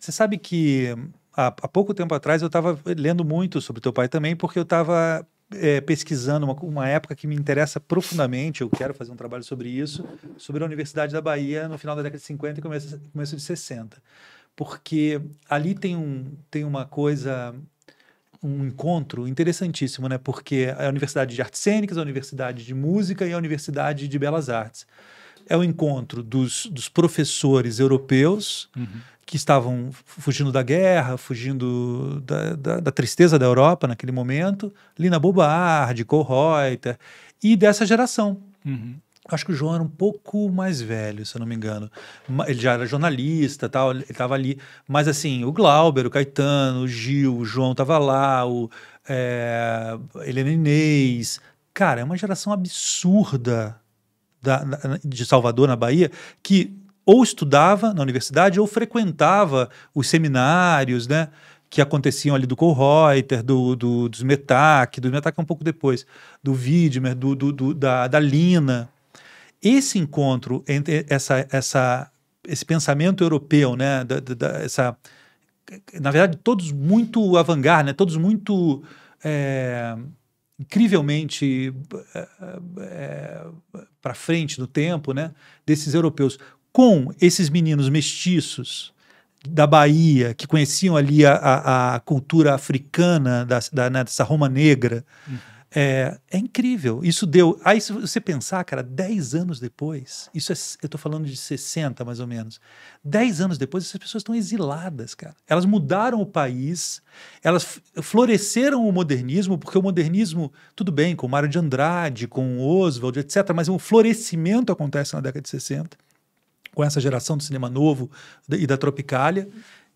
Você sabe que há, há pouco tempo atrás eu estava lendo muito sobre teu pai também, porque eu estava é, pesquisando uma, uma, época que me interessa profundamente, eu quero fazer um trabalho sobre isso, sobre a Universidade da Bahia no final da década de 50 e começo, começo de 60. Porque ali tem, um, tem uma coisa um encontro interessantíssimo, né? Porque é a Universidade de Artes Cênicas, a Universidade de Música e a Universidade de Belas Artes. É o encontro dos, dos professores europeus uhum. que estavam fugindo da guerra, fugindo da, da, da, tristeza da Europa naquele momento, Lina Bobard, Kohl Reuter, e dessa geração. Uhum acho que o João era um pouco mais velho, se eu não me engano. Ele já era jornalista, tal, ele estava ali. Mas assim, o Glauber, o Caetano, o Gil, o João estava lá, o é, Helena Inês. Cara, é uma geração absurda da, de Salvador, na Bahia, que ou estudava na universidade ou frequentava os seminários, né? que aconteciam ali do Kohlreuter, do, do, dos Metac, do Metac é um pouco depois, do Widmer, do, do, do da, da Lina. Esse encontro entre essa, essa, esse pensamento europeu, né, da, da, essa, na verdade, todos muito avangar, né, todos muito é, incrivelmente é, eh, eh, para frente no tempo, né, desses europeus, com esses meninos mestiços da Bahia, que conheciam ali a, a, a cultura africana, da, da, né, dessa Roma Negra, uhum. É, é incrível. Isso deu. Aí, se você pensar, cara, 10 anos depois, isso é, eu estou falando de 60 mais ou menos. 10 anos depois, essas pessoas estão exiladas, cara. Elas mudaram o país, elas floresceram o modernismo, porque o modernismo, tudo bem, com Mário de Andrade, com Oswald, etc., mas um florescimento acontece na década de 60, com essa geração do cinema novo e da Tropicália.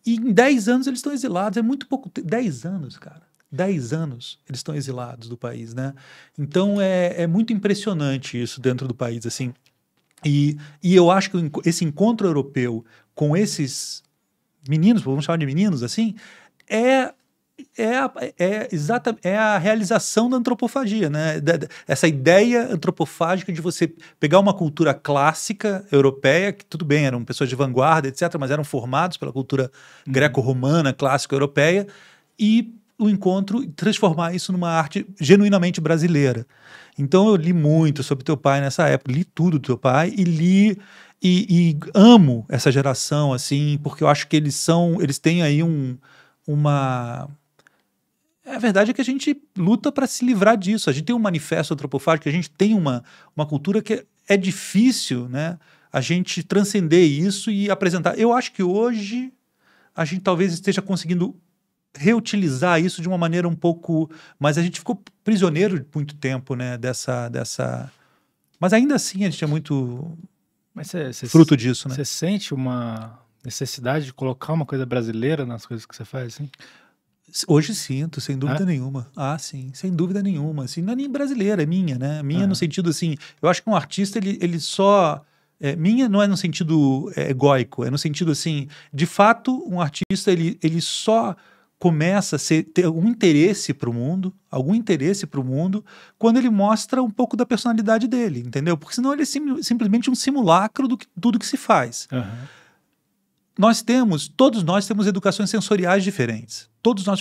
E em 10 anos eles estão exilados. É muito pouco. 10 anos, cara. 10 anos eles estão exilados do país, né? Então é, é muito impressionante isso dentro do país, assim. E, e eu acho que esse encontro europeu com esses meninos, vamos chamar de meninos assim, é é, a, é, exata, é a realização da antropofagia, né? Da, da, essa ideia antropofágica de você pegar uma cultura clássica europeia, que tudo bem, eram pessoas de vanguarda, etc., mas eram formados pela cultura uhum. greco-romana clássica europeia, e o encontro e transformar isso numa arte genuinamente brasileira. Então eu li muito sobre teu pai nessa época, li tudo do teu pai e li e, e amo essa geração assim, porque eu acho que eles são, eles têm aí um uma a verdade é que a gente luta para se livrar disso. A gente tem um manifesto antropofágico, a gente tem uma, uma cultura que é difícil, né? A gente transcender isso e apresentar. Eu acho que hoje a gente talvez esteja conseguindo reutilizar isso de uma maneira um pouco. Mas a gente ficou prisioneiro de muito tempo, né? Dessa. dessa... Mas ainda assim a gente é muito cê, cê, fruto disso, né? Você sente uma necessidade de colocar uma coisa brasileira nas coisas que você faz, assim? Hoje sinto, sem dúvida é? nenhuma. Ah, sim, sem dúvida nenhuma. Assim, não é nem brasileira, é minha, né? Minha no ah. sentido assim, eu acho que um artista ele, ele só. É, minha não é no sentido é, egóico, é no sentido assim, de fato, um artista ele, ele só começa a ser, ter algum interesse para o mundo, algum interesse para o mundo, quando ele mostra um pouco da personalidade dele, entendeu? Porque senão ele é sim, simplesmente um simulacro do que, tudo que se faz. Uhum. Nós temos, todos nós temos educações sensoriais diferentes. Todos nós,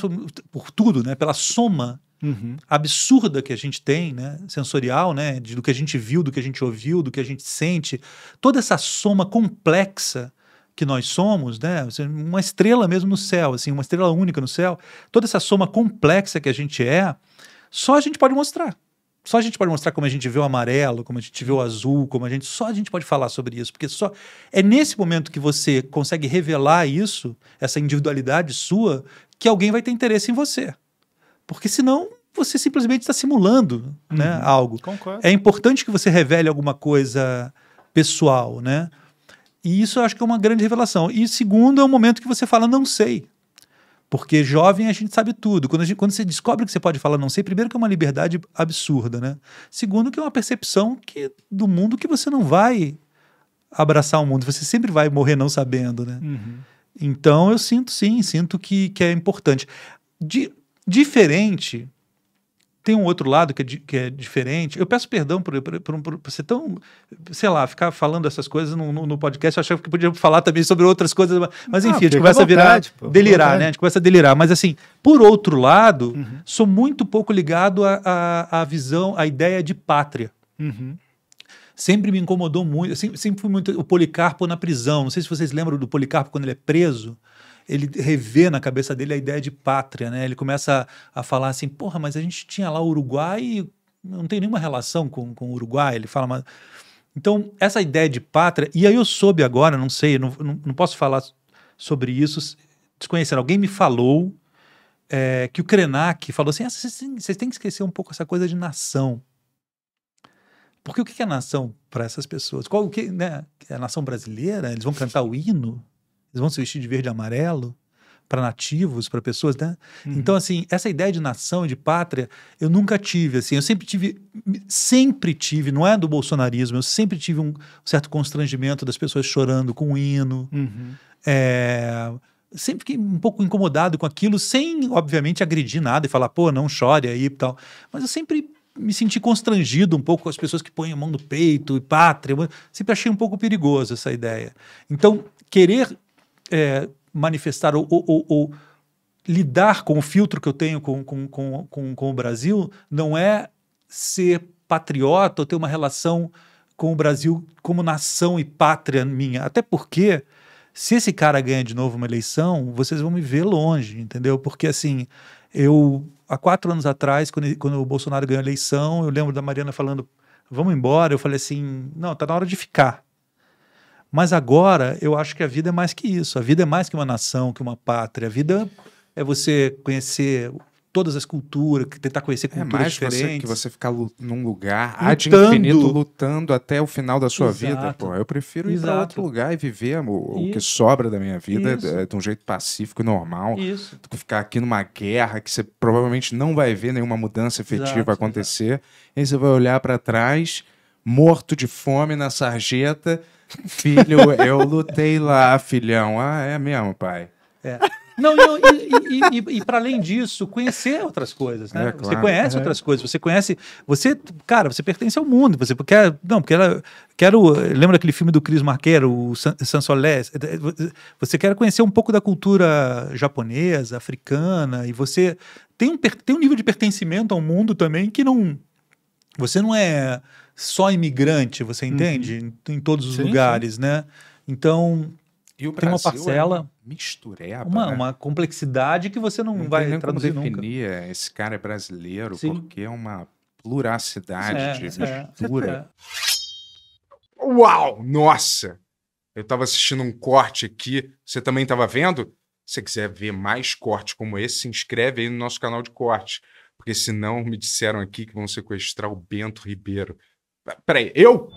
por tudo, né, pela soma uhum. absurda que a gente tem, né, sensorial, né, de, do que a gente viu, do que a gente ouviu, do que a gente sente, toda essa soma complexa que nós somos, né? Uma estrela mesmo no céu, assim, uma estrela única no céu. Toda essa soma complexa que a gente é, só a gente pode mostrar. Só a gente pode mostrar como a gente vê o amarelo, como a gente vê o azul, como a gente. Só a gente pode falar sobre isso, porque só é nesse momento que você consegue revelar isso, essa individualidade sua, que alguém vai ter interesse em você. Porque senão você simplesmente está simulando né, uhum. algo. Concordo. É importante que você revele alguma coisa pessoal, né? E isso eu acho que é uma grande revelação. E segundo, é o um momento que você fala, não sei. Porque jovem a gente sabe tudo. Quando, gente, quando você descobre que você pode falar não sei, primeiro que é uma liberdade absurda, né? Segundo, que é uma percepção que, do mundo que você não vai abraçar o mundo, você sempre vai morrer não sabendo, né? Uhum. Então eu sinto sim, sinto que, que é importante. diferente tem um outro lado que é, di, que é diferente. Eu peço perdão por, por, por, por, ser tão, sei lá, ficar falando essas coisas no, no, no podcast. Eu achava que podia falar também sobre outras coisas, mas ah, enfim, a gente começa a virar, pô, delirar, vontade. né? A gente começa a delirar. Mas assim, por outro lado, uhum. sou muito pouco ligado à visão, à ideia de pátria. Uhum sempre me incomodou muito. Sempre, assim, sempre fui muito. O Policarpo na prisão. Não sei se vocês lembram do Policarpo quando ele é preso ele revê na cabeça dele a ideia de pátria, né? Ele começa a, a falar assim, porra, mas a gente tinha lá o Uruguai e não tem nenhuma relação com, com o Uruguai. Ele fala, mas... Então, essa ideia de pátria, e aí eu soube agora, não sei, não, não, não posso falar sobre isso, desconhecendo, alguém me falou é, que o Krenak falou assim, ah, vocês têm que esquecer um pouco essa coisa de nação. Porque o que é nação para essas pessoas? Qual o que, né? É a nação brasileira? Eles vão cantar o hino? Eles vão se vestir de verde e amarelo para nativos, para pessoas, né? Uhum. Então, assim, essa ideia de nação, de pátria, eu nunca tive, assim, eu sempre tive, sempre tive, não é do bolsonarismo, eu sempre tive um certo constrangimento das pessoas chorando com o hino, uhum. é, sempre fiquei um pouco incomodado com aquilo, sem, obviamente, agredir nada e falar, pô, não chore aí e tal, mas eu sempre me senti constrangido um pouco com as pessoas que põem a mão no peito e pátria, sempre achei um pouco perigoso essa ideia. Então, querer é, manifestar ou, ou, ou, lidar com o filtro que eu tenho com, com, com, com, com o Brasil não é ser patriota ou ter uma relação com o Brasil como nação e pátria minha. Até porque, se esse cara ganha de novo uma eleição, vocês vão me ver longe, entendeu? Porque assim, eu, há quatro anos atrás, quando, quando o Bolsonaro ganhou a eleição, eu lembro da Mariana falando, vamos embora. Eu falei assim, não, tá na hora de ficar. Mas agora eu acho que a vida é mais que isso. A vida é mais que uma nação, que uma pátria. A vida é você conhecer todas as culturas, tentar conhecer é culturas é mais diferentes. Você, que você ficar num lugar lutando. ad infinito, lutando até o final da sua Exato. vida. Pô, eu prefiro ir para outro lugar e viver o, o, que sobra da minha vida é, é, de um jeito pacífico e normal. Isso. Do que ficar aqui numa guerra que você provavelmente não vai ver nenhuma mudança efetiva Exato. acontecer. Exato. E aí você vai olhar para trás morto de fome na sarjeta. Filho, eu lutei lá, filhão. Ah, é mesmo, pai. É. Não, e, e, e, e para além disso, conhecer outras coisas, né? É, claro. Você conhece é. outras coisas, você conhece. Você, cara, você pertence ao mundo. Você quer. Não, porque era. Quero. Lembra aquele filme do Cris Marqueiro, o Sansolé? É, você quer conhecer um pouco da cultura japonesa, africana, e você tem um, tem um nível de pertencimento ao mundo também que não. Você não é só imigrante, você uhum. entende? Uhum. Em, em, todos os sim, lugares, sim. né? Então, tem uma é parcela. É mistureba. Uma, né? uma complexidade que você não, não vai nem traduzir como definir, nunca. É, esse cara é brasileiro, sim. porque é uma pluracidade é, de é, mistura. Tá Uau! Nossa! Eu estava assistindo um corte aqui. Você também estava vendo? Se você quiser ver mais cortes como esse, se inscreve aí no nosso canal de corte, Porque senão me disseram aqui que vão sequestrar o Bento Ribeiro. Peraí, eu?